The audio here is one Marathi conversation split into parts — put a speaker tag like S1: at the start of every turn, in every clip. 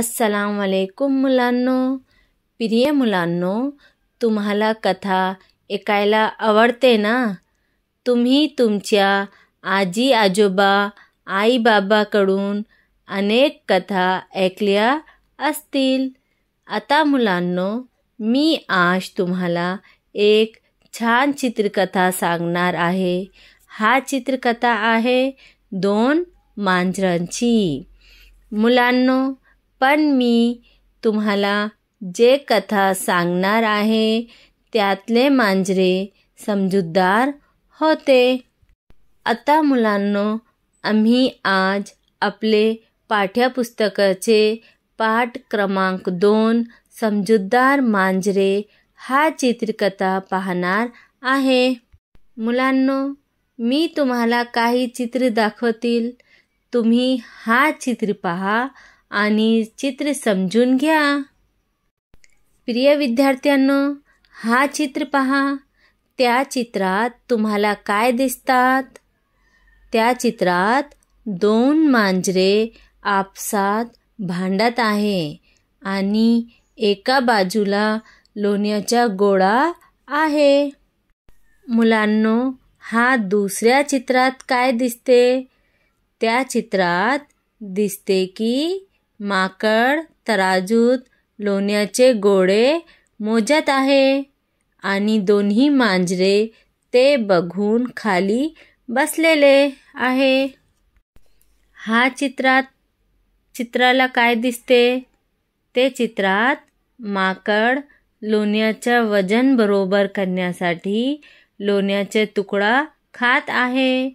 S1: अस्सलाम वालेकुम मुलांनो प्रिय मुलांनो तुम्हाला कथा ऐकायला आवडते ना तुम्ही तुमच्या आजी आजोबा आईबाबाकडून अनेक कथा ऐकल्या असतील आता मुलांनो मी आज तुम्हाला एक छान चित्रकथा सांगणार आहे हा चित्रकथा आहे दोन मांजरांची मुलांनो पण मी तुम्हाला जे कथा सांगणार आहे त्यातले मांजरे समजूतदार होते आता मुलांनो आम्ही आज आपले पाठ्यपुस्तकाचे पाठ क्रमांक दोन समजूतदार मांजरे हा चित्रकथा पाहणार आहे मुलांनो मी तुम्हाला काही चित्र दाखवतील तुम्ही हा चित्र पहा आणि चित्र समजून घ्या प्रिय विद्यार्थ्यांनो हा चित्र पहा त्या चित्रात तुम्हाला काय दिसतात त्या चित्रात दोन मांजरे आपसात भांडत आहे आणि एका बाजूला लोण्याचा गोळा आहे मुलांनो हा दुसऱ्या चित्रात काय दिसते त्या चित्रात दिसते की माकड तराजूत लोण्याचे गोळे मोजत आहे आणि दोन्ही मांजरे ते बघून खाली बसलेले आहे हा चित्रात चित्राला काय दिसते ते चित्रात माकड लोण्याच्या वजन बरोबर करण्यासाठी लोण्याचे तुकडा खात आहे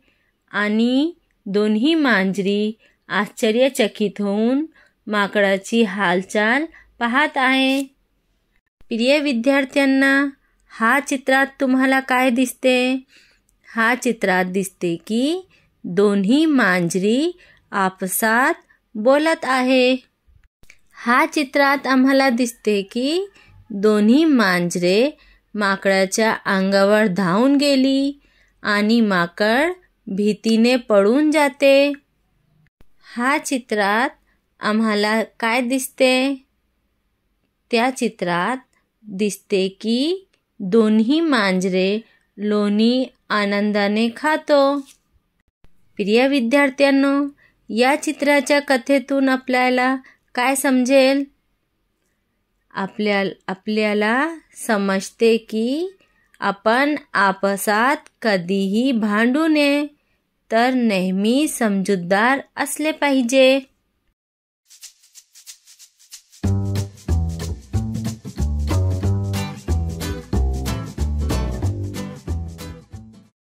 S1: आणि दोन्ही मांजरी आश्चर्यचकित होऊन माकडाची हालचाल पाहत आहे प्रिय विद्यार्थ्यांना हा चित्रात तुम्हाला काय दिसते हा चित्रात दिसते की दोन्ही मांजरी आपसात बोलत आहे हा चित्रात आम्हाला दिसते की दोन्ही मांजरे माकडाच्या अंगावर धावून गेली आणि माकड भीतीने पळून जाते हा चित्रात आम्हाला काय दिसते त्या चित्रात दिसते की दोन्ही मांजरे लोणी आनंदाने खातो प्रिय विद्यार्थ्यांनो या चित्राच्या कथेतून आपल्याला काय समजेल आपल्या आपल्याला समजते की आपण आपसात कधीही भांडू नये तर नेहमी समजूतदार असले पाहिजे